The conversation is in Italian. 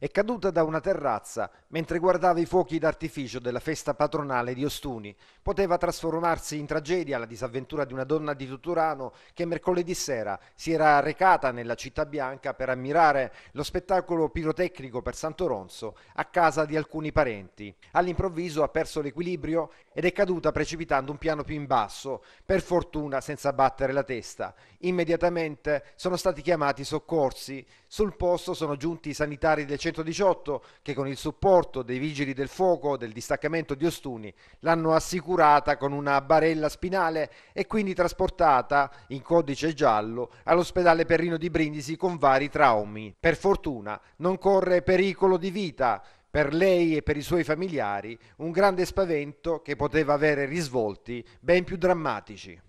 è caduta da una terrazza mentre guardava i fuochi d'artificio della festa patronale di Ostuni. Poteva trasformarsi in tragedia la disavventura di una donna di Tutturano che mercoledì sera si era recata nella città bianca per ammirare lo spettacolo pirotecnico per Santo Ronzo a casa di alcuni parenti. All'improvviso ha perso l'equilibrio ed è caduta precipitando un piano più in basso, per fortuna senza battere la testa. Immediatamente sono stati chiamati i soccorsi. Sul posto sono giunti i sanitari del centro 118 che con il supporto dei vigili del fuoco del distaccamento di Ostuni l'hanno assicurata con una barella spinale e quindi trasportata in codice giallo all'ospedale Perrino di Brindisi con vari traumi. Per fortuna non corre pericolo di vita, per lei e per i suoi familiari un grande spavento che poteva avere risvolti ben più drammatici.